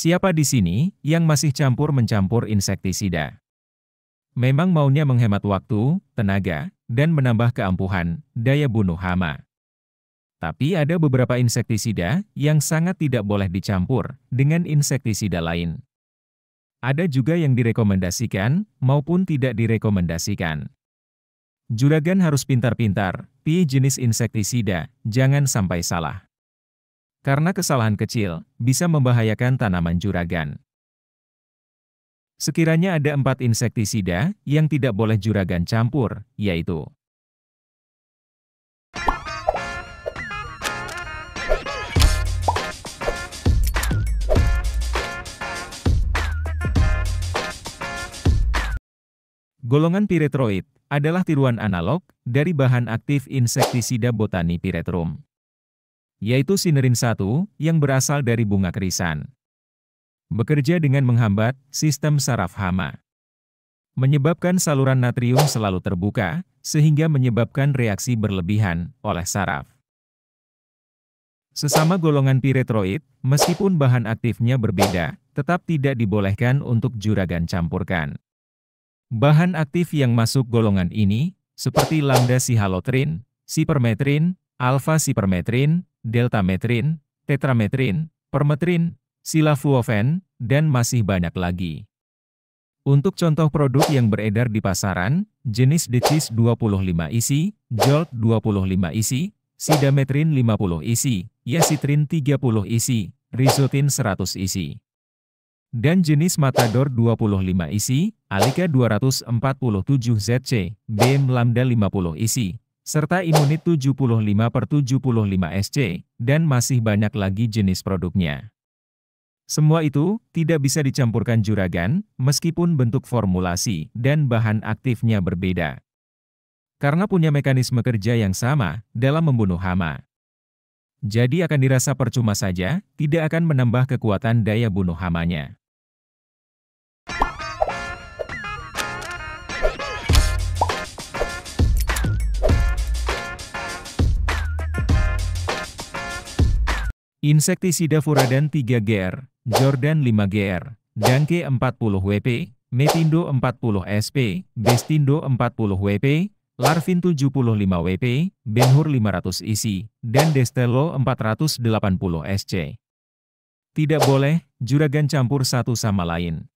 Siapa di sini yang masih campur-mencampur insektisida? Memang maunya menghemat waktu, tenaga, dan menambah keampuhan, daya bunuh hama. Tapi ada beberapa insektisida yang sangat tidak boleh dicampur dengan insektisida lain. Ada juga yang direkomendasikan maupun tidak direkomendasikan. Juragan harus pintar-pintar, pilih jenis insektisida, jangan sampai salah. Karena kesalahan kecil, bisa membahayakan tanaman juragan. Sekiranya ada empat insektisida yang tidak boleh juragan campur, yaitu Golongan piretroid adalah tiruan analog dari bahan aktif insektisida botani piretrum yaitu sinerin 1 yang berasal dari bunga kerisan. Bekerja dengan menghambat sistem saraf hama. Menyebabkan saluran natrium selalu terbuka, sehingga menyebabkan reaksi berlebihan oleh saraf. Sesama golongan piretroid, meskipun bahan aktifnya berbeda, tetap tidak dibolehkan untuk juragan campurkan. Bahan aktif yang masuk golongan ini, seperti lambda sihalotrin, sipermetrin, alfa sipermetrin, deltametrin, tetrametrin, permetrin, silafluofen, dan masih banyak lagi. Untuk contoh produk yang beredar di pasaran, jenis decis 25 isi, jolt 25 isi, sidametrin 50 isi, yasitrin 30 isi, risotin 100 isi. Dan jenis matador 25 isi, alika 247 ZC, BM lambda 50 isi, serta Imunit 75 per 75 SC, dan masih banyak lagi jenis produknya. Semua itu tidak bisa dicampurkan juragan, meskipun bentuk formulasi dan bahan aktifnya berbeda. Karena punya mekanisme kerja yang sama dalam membunuh hama. Jadi akan dirasa percuma saja, tidak akan menambah kekuatan daya bunuh hamanya. Insektisida Furadan 3GR, Jordan 5GR, dangke 40 WP, Metindo 40 SP, Bestindo 40 WP, Larvin 75 WP, Benhur 500 isi, dan Destelo 480 SC. Tidak boleh, juragan campur satu sama lain.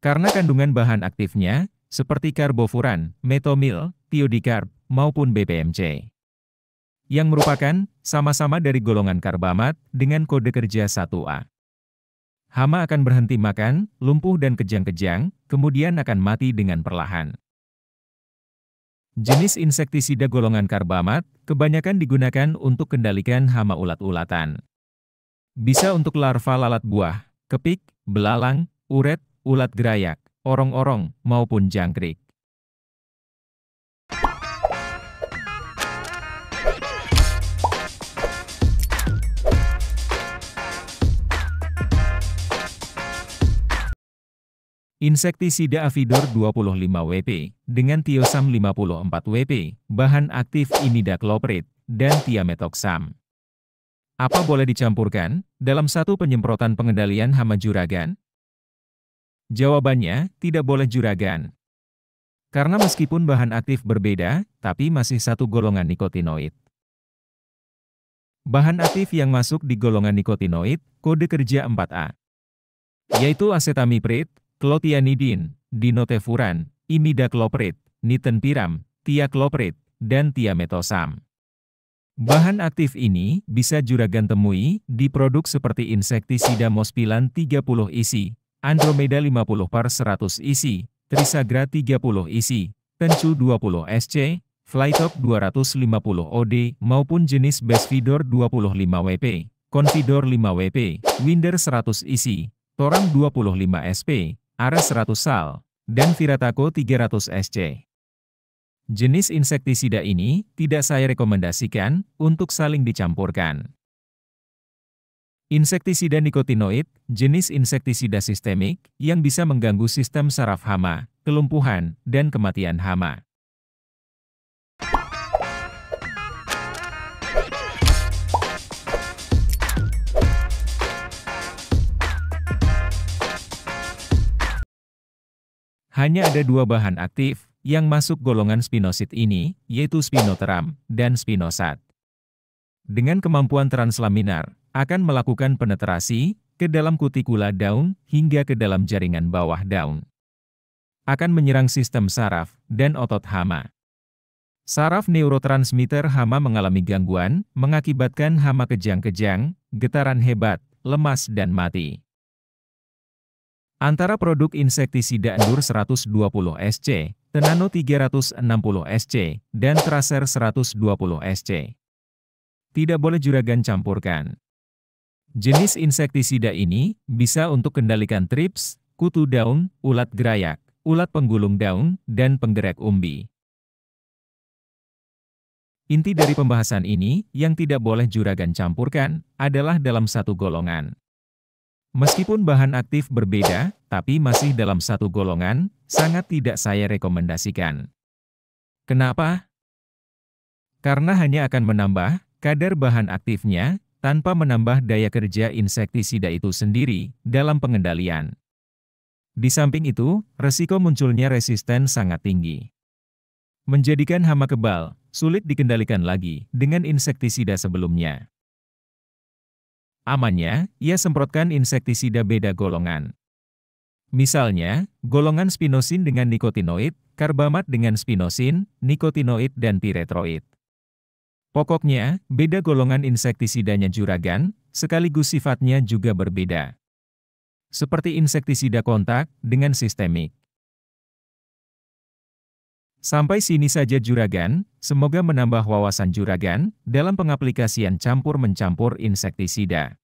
Karena kandungan bahan aktifnya, seperti karbofuran, metomil, tiodikarb, maupun BPMC yang merupakan sama-sama dari golongan karbamat dengan kode kerja 1A. Hama akan berhenti makan, lumpuh dan kejang-kejang, kemudian akan mati dengan perlahan. Jenis insektisida golongan karbamat kebanyakan digunakan untuk kendalikan hama ulat-ulatan. Bisa untuk larva lalat buah, kepik, belalang, uret, ulat gerayak, orong-orong, maupun jangkrik. Insektisida Avidor 25WP dengan Tiosam 54WP, bahan aktif imidacloprid, dan Tiametoxam. Apa boleh dicampurkan dalam satu penyemprotan pengendalian hama juragan? Jawabannya, tidak boleh juragan. Karena meskipun bahan aktif berbeda, tapi masih satu golongan nikotinoid. Bahan aktif yang masuk di golongan nikotinoid, kode kerja 4A, yaitu acetamiprid, Clotianidin, dinotefuran, imidacloprid, nitenpiram, tiacloprid, dan tiametosam. Bahan aktif ini bisa juragan temui di produk seperti insektisida Mospilan 30 isi, Andromeda 50 par 100 isi, Trisagra 30 isi, Tencu 20 SC, Flytop 250 OD maupun jenis Besvidor 25 WP, Confidor 5 WP, Winder 100 isi, Toram 25 SP, Ares 100 sal, dan Viratako 300 SC. Jenis insektisida ini tidak saya rekomendasikan untuk saling dicampurkan. Insektisida nikotinoid, jenis insektisida sistemik yang bisa mengganggu sistem saraf hama, kelumpuhan, dan kematian hama. Hanya ada dua bahan aktif yang masuk golongan spinosit ini, yaitu spinoteram dan spinosat. Dengan kemampuan translaminar, akan melakukan penetrasi ke dalam kutikula daun hingga ke dalam jaringan bawah daun. Akan menyerang sistem saraf dan otot hama. Saraf neurotransmitter hama mengalami gangguan, mengakibatkan hama kejang-kejang, getaran hebat, lemas dan mati. Antara produk insektisida Endur 120 SC, Tenano 360 SC, dan Tracer 120 SC. Tidak boleh juragan campurkan. Jenis insektisida ini bisa untuk kendalikan trips, kutu daun, ulat gerayak, ulat penggulung daun, dan penggerak umbi. Inti dari pembahasan ini, yang tidak boleh juragan campurkan, adalah dalam satu golongan. Meskipun bahan aktif berbeda, tapi masih dalam satu golongan, sangat tidak saya rekomendasikan. Kenapa? Karena hanya akan menambah kadar bahan aktifnya tanpa menambah daya kerja insektisida itu sendiri dalam pengendalian. Di samping itu, resiko munculnya resisten sangat tinggi. Menjadikan hama kebal, sulit dikendalikan lagi dengan insektisida sebelumnya. Amannya, ia semprotkan insektisida beda golongan. Misalnya, golongan spinosin dengan nikotinoid, karbamat dengan spinosin, nikotinoid dan piretroid. Pokoknya, beda golongan insektisidanya juragan, sekaligus sifatnya juga berbeda. Seperti insektisida kontak dengan sistemik. Sampai sini saja Juragan, semoga menambah wawasan Juragan dalam pengaplikasian campur-mencampur insektisida.